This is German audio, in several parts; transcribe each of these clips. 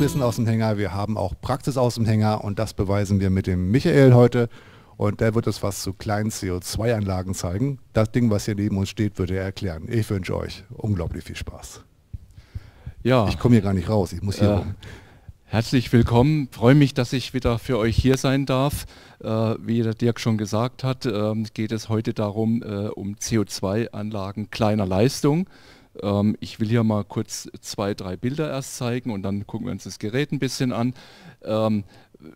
Fachwissen aus dem Hänger, wir haben auch Praxis aus dem Hänger und das beweisen wir mit dem Michael heute. Und der wird uns was zu kleinen CO2-Anlagen zeigen. Das Ding, was hier neben uns steht, würde er erklären. Ich wünsche euch unglaublich viel Spaß. Ja. Ich komme hier gar nicht raus, ich muss hier äh, rum. Herzlich willkommen, freue mich, dass ich wieder für euch hier sein darf. Äh, wie der Dirk schon gesagt hat, äh, geht es heute darum, äh, um CO2-Anlagen kleiner Leistung. Ähm, ich will hier mal kurz zwei, drei Bilder erst zeigen und dann gucken wir uns das Gerät ein bisschen an. Ähm,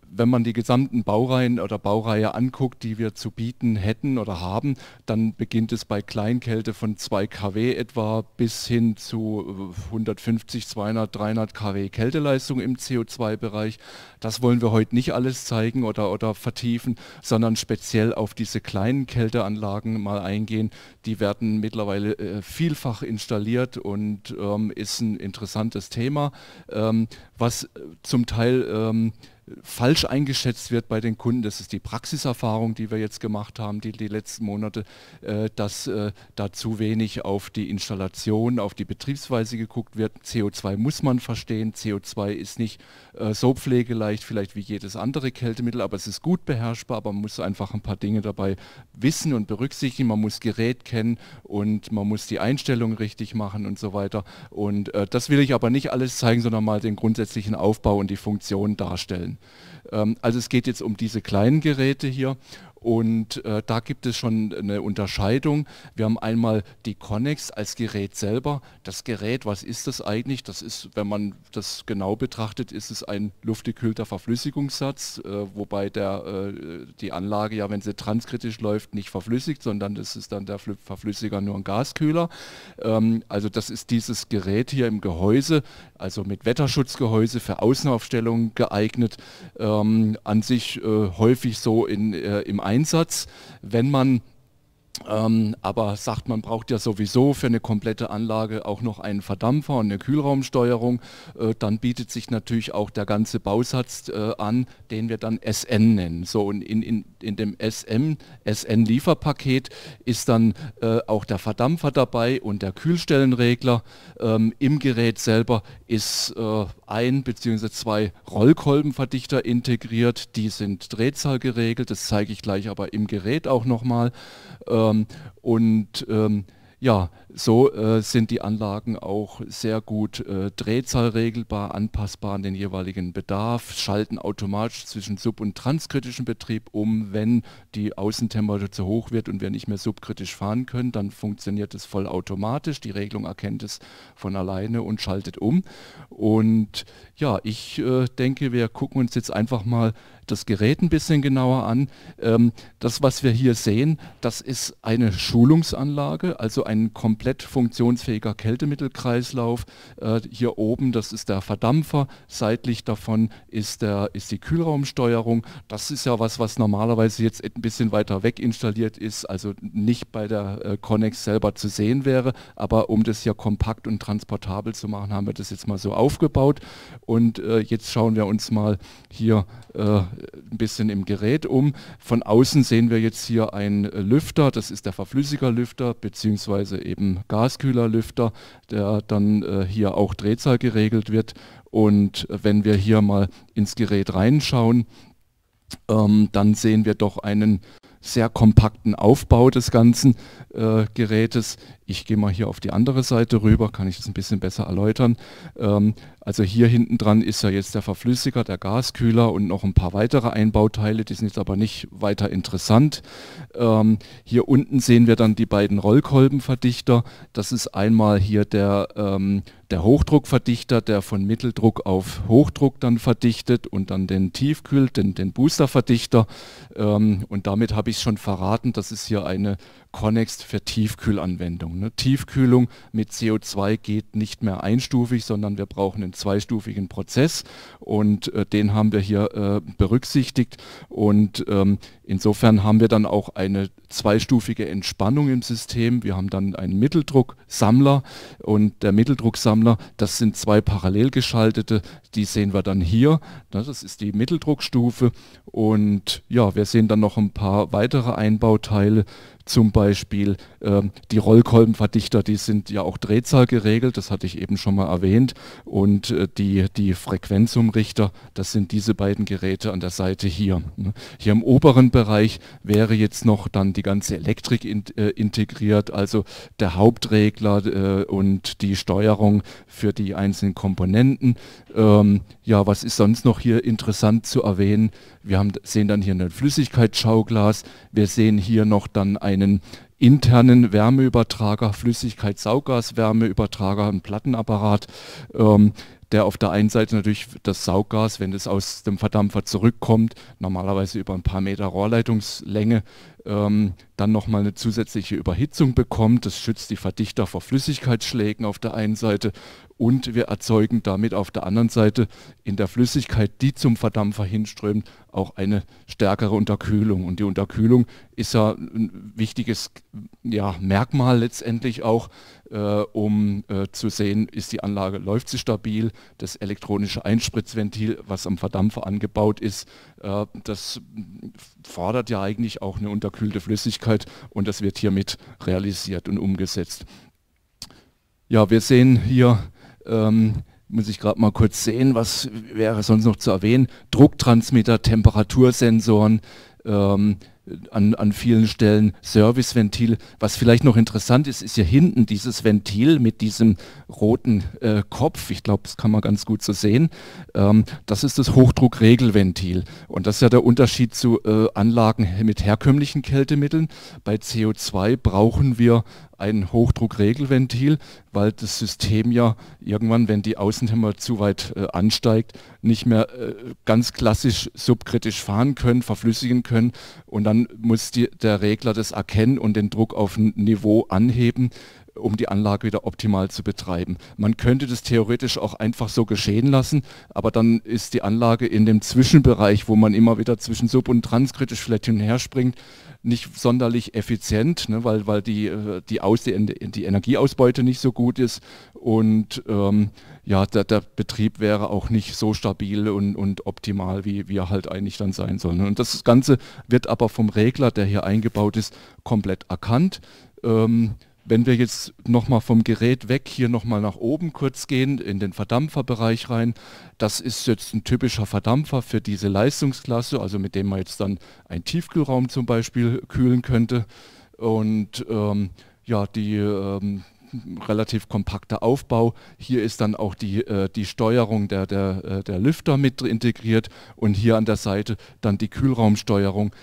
wenn man die gesamten Baureihen oder Baureihe anguckt, die wir zu bieten hätten oder haben, dann beginnt es bei Kleinkälte von 2 kW etwa bis hin zu 150, 200, 300 kW Kälteleistung im CO2-Bereich. Das wollen wir heute nicht alles zeigen oder, oder vertiefen, sondern speziell auf diese kleinen Kälteanlagen mal eingehen, die werden mittlerweile äh, vielfach installiert und ähm, ist ein interessantes Thema, ähm, was äh, zum Teil ähm, falsch eingeschätzt wird bei den Kunden. Das ist die Praxiserfahrung, die wir jetzt gemacht haben, die, die letzten Monate, äh, dass äh, da zu wenig auf die Installation, auf die Betriebsweise geguckt wird. CO2 muss man verstehen. CO2 ist nicht äh, so pflegeleicht, vielleicht wie jedes andere Kältemittel, aber es ist gut beherrschbar. Aber man muss einfach ein paar Dinge dabei wissen und berücksichtigen. Man muss Gerät kennen kennen und man muss die Einstellung richtig machen und so weiter. Und äh, das will ich aber nicht alles zeigen, sondern mal den grundsätzlichen Aufbau und die Funktion darstellen. Ähm, also es geht jetzt um diese kleinen Geräte hier und äh, da gibt es schon eine Unterscheidung. Wir haben einmal die Connex als Gerät selber. Das Gerät, was ist das eigentlich? Das ist, wenn man das genau betrachtet, ist es ein luftgekühlter Verflüssigungssatz, äh, wobei der, äh, die Anlage ja, wenn sie transkritisch läuft, nicht verflüssigt, sondern das ist dann der Verflüssiger nur ein Gaskühler. Ähm, also das ist dieses Gerät hier im Gehäuse also mit Wetterschutzgehäuse für Außenaufstellungen geeignet, ähm, an sich äh, häufig so in, äh, im Einsatz. Wenn man ähm, aber sagt, man braucht ja sowieso für eine komplette Anlage auch noch einen Verdampfer und eine Kühlraumsteuerung, äh, dann bietet sich natürlich auch der ganze Bausatz äh, an, den wir dann SN nennen. So und in, in, in dem SM, SN-Lieferpaket ist dann äh, auch der Verdampfer dabei und der Kühlstellenregler. Ähm, Im Gerät selber ist äh, ein bzw. zwei Rollkolbenverdichter integriert, die sind Drehzahl geregelt, das zeige ich gleich aber im Gerät auch nochmal. Äh, ähm, und ähm, ja, so äh, sind die Anlagen auch sehr gut äh, drehzahlregelbar, anpassbar an den jeweiligen Bedarf, schalten automatisch zwischen sub- und transkritischem Betrieb um. Wenn die Außentemperatur zu hoch wird und wir nicht mehr subkritisch fahren können, dann funktioniert es vollautomatisch. Die Regelung erkennt es von alleine und schaltet um. Und ja, ich äh, denke, wir gucken uns jetzt einfach mal das Gerät ein bisschen genauer an. Ähm, das, was wir hier sehen, das ist eine Schulungsanlage, also ein komplettes komplett funktionsfähiger Kältemittelkreislauf. Äh, hier oben, das ist der Verdampfer, seitlich davon ist, der, ist die Kühlraumsteuerung. Das ist ja was, was normalerweise jetzt ein bisschen weiter weg installiert ist, also nicht bei der äh, Connex selber zu sehen wäre. Aber um das hier kompakt und transportabel zu machen, haben wir das jetzt mal so aufgebaut. Und äh, jetzt schauen wir uns mal hier äh, ein bisschen im Gerät um. Von außen sehen wir jetzt hier einen äh, Lüfter, das ist der Verflüssigerlüfter, beziehungsweise eben eben Gaskühlerlüfter, der dann äh, hier auch Drehzahl geregelt wird. Und wenn wir hier mal ins Gerät reinschauen, ähm, dann sehen wir doch einen sehr kompakten Aufbau des ganzen äh, Gerätes. Ich gehe mal hier auf die andere Seite rüber, kann ich das ein bisschen besser erläutern. Ähm, also hier hinten dran ist ja jetzt der Verflüssiger, der Gaskühler und noch ein paar weitere Einbauteile, die sind jetzt aber nicht weiter interessant. Ähm, hier unten sehen wir dann die beiden Rollkolbenverdichter. Das ist einmal hier der, ähm, der Hochdruckverdichter, der von Mitteldruck auf Hochdruck dann verdichtet und dann den Tiefkühl, den, den Boosterverdichter. Ähm, und damit habe ich es schon verraten, das ist hier eine Connext für Tiefkühlanwendung. Tiefkühlung. Ne? Tiefkühlung mit CO2 geht nicht mehr einstufig, sondern wir brauchen einen zweistufigen Prozess und äh, den haben wir hier äh, berücksichtigt. Und ähm, insofern haben wir dann auch eine zweistufige Entspannung im System. Wir haben dann einen Mitteldrucksammler und der Mitteldrucksammler, das sind zwei parallel geschaltete, die sehen wir dann hier. Ne? Das ist die Mitteldruckstufe und ja, wir sehen dann noch ein paar weitere Einbauteile zum Beispiel ähm, die Rollkolbenverdichter, die sind ja auch Drehzahl geregelt, das hatte ich eben schon mal erwähnt. Und äh, die, die Frequenzumrichter, das sind diese beiden Geräte an der Seite hier. Ne? Hier im oberen Bereich wäre jetzt noch dann die ganze Elektrik in, äh, integriert, also der Hauptregler äh, und die Steuerung für die einzelnen Komponenten. Ähm, ja, was ist sonst noch hier interessant zu erwähnen? Wir haben, sehen dann hier ein Flüssigkeitsschauglas, wir sehen hier noch dann ein einen internen Wärmeübertrager, Flüssigkeit-Saugas-Wärmeübertrager, ein Plattenapparat. Ähm, der auf der einen Seite natürlich das Sauggas, wenn es aus dem Verdampfer zurückkommt, normalerweise über ein paar Meter Rohrleitungslänge, ähm, dann nochmal eine zusätzliche Überhitzung bekommt. Das schützt die Verdichter vor Flüssigkeitsschlägen auf der einen Seite und wir erzeugen damit auf der anderen Seite in der Flüssigkeit, die zum Verdampfer hinströmt, auch eine stärkere Unterkühlung. Und die Unterkühlung ist ja ein wichtiges ja, Merkmal letztendlich auch, äh, um äh, zu sehen, ist die Anlage, läuft sie stabil, das elektronische Einspritzventil, was am Verdampfer angebaut ist, äh, das fordert ja eigentlich auch eine unterkühlte Flüssigkeit und das wird hiermit realisiert und umgesetzt. Ja, wir sehen hier, ähm, muss ich gerade mal kurz sehen, was wäre sonst noch zu erwähnen, Drucktransmitter, Temperatursensoren, ähm, an, an vielen Stellen Serviceventil. Was vielleicht noch interessant ist, ist hier hinten dieses Ventil mit diesem roten äh, Kopf. Ich glaube, das kann man ganz gut so sehen. Ähm, das ist das Hochdruckregelventil. Und das ist ja der Unterschied zu äh, Anlagen mit herkömmlichen Kältemitteln. Bei CO2 brauchen wir ein Hochdruckregelventil, weil das System ja irgendwann, wenn die Außentemperatur zu weit äh, ansteigt, nicht mehr äh, ganz klassisch subkritisch fahren können, verflüssigen können. Und dann muss die, der Regler das erkennen und den Druck auf ein Niveau anheben, um die Anlage wieder optimal zu betreiben. Man könnte das theoretisch auch einfach so geschehen lassen, aber dann ist die Anlage in dem Zwischenbereich, wo man immer wieder zwischen sub- und transkritisch vielleicht hin und her springt, nicht sonderlich effizient, ne, weil, weil die, äh, die, Aus, die, die, Energieausbeute nicht so gut ist und ähm, ja, der, der, Betrieb wäre auch nicht so stabil und, und optimal, wie, wie er halt eigentlich dann sein soll. Ne. Und das Ganze wird aber vom Regler, der hier eingebaut ist, komplett erkannt. Ähm, wenn wir jetzt nochmal vom Gerät weg hier nochmal nach oben kurz gehen, in den Verdampferbereich rein, das ist jetzt ein typischer Verdampfer für diese Leistungsklasse, also mit dem man jetzt dann einen Tiefkühlraum zum Beispiel kühlen könnte. Und ähm, ja, die ähm, relativ kompakte Aufbau. Hier ist dann auch die, äh, die Steuerung der, der, äh, der Lüfter mit integriert und hier an der Seite dann die Kühlraumsteuerung,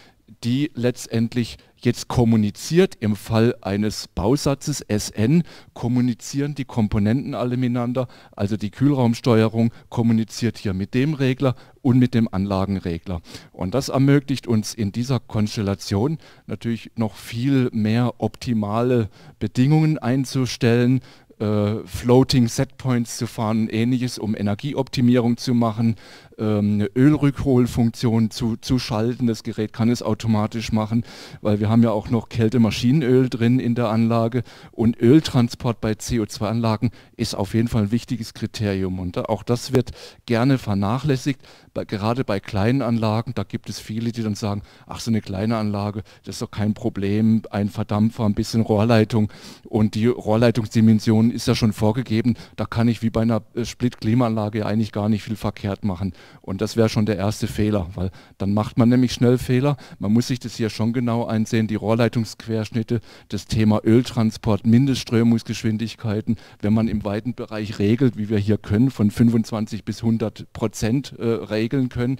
die letztendlich jetzt kommuniziert, im Fall eines Bausatzes SN, kommunizieren die Komponenten alle miteinander, also die Kühlraumsteuerung kommuniziert hier mit dem Regler und mit dem Anlagenregler. Und das ermöglicht uns in dieser Konstellation natürlich noch viel mehr optimale Bedingungen einzustellen, äh, Floating Setpoints zu fahren, ähnliches, um Energieoptimierung zu machen, ähm, eine Ölrückholfunktion zu, zu schalten. Das Gerät kann es automatisch machen, weil wir haben ja auch noch Kältemaschinenöl drin in der Anlage und Öltransport bei CO2-Anlagen ist auf jeden Fall ein wichtiges Kriterium und auch das wird gerne vernachlässigt, gerade bei kleinen Anlagen. Da gibt es viele, die dann sagen, ach so eine kleine Anlage, das ist doch kein Problem, ein Verdampfer, ein bisschen Rohrleitung und die Rohrleitungsdimension ist ja schon vorgegeben, da kann ich wie bei einer äh, Split-Klimaanlage ja eigentlich gar nicht viel verkehrt machen. Und das wäre schon der erste Fehler, weil dann macht man nämlich schnell Fehler. Man muss sich das hier schon genau einsehen, die Rohrleitungsquerschnitte, das Thema Öltransport, Mindestströmungsgeschwindigkeiten, wenn man im weiten Bereich regelt, wie wir hier können, von 25 bis 100 Prozent äh, regeln können,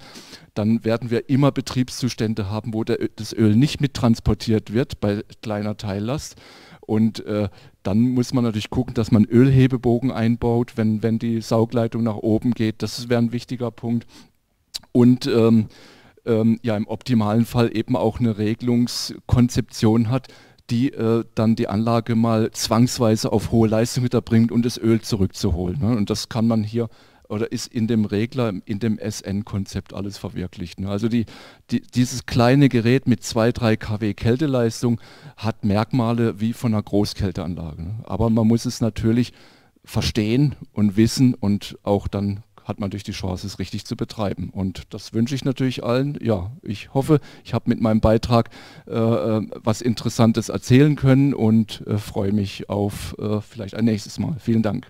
dann werden wir immer Betriebszustände haben, wo der, das Öl nicht mittransportiert wird bei kleiner Teillast und äh, dann muss man natürlich gucken, dass man Ölhebebogen einbaut, wenn, wenn die Saugleitung nach oben geht. Das wäre ein wichtiger Punkt. Und ähm, ähm, ja, im optimalen Fall eben auch eine Regelungskonzeption hat, die äh, dann die Anlage mal zwangsweise auf hohe Leistung wieder und um das Öl zurückzuholen. Ne? Und das kann man hier oder ist in dem Regler, in dem SN-Konzept alles verwirklicht. Ne? Also die, die, dieses kleine Gerät mit 2-3 kW Kälteleistung hat Merkmale wie von einer Großkälteanlage. Ne? Aber man muss es natürlich verstehen und wissen und auch dann hat man durch die Chance, es richtig zu betreiben. Und das wünsche ich natürlich allen. Ja, ich hoffe, ich habe mit meinem Beitrag äh, äh was Interessantes erzählen können und äh, freue mich auf äh, vielleicht ein nächstes Mal. Vielen Dank.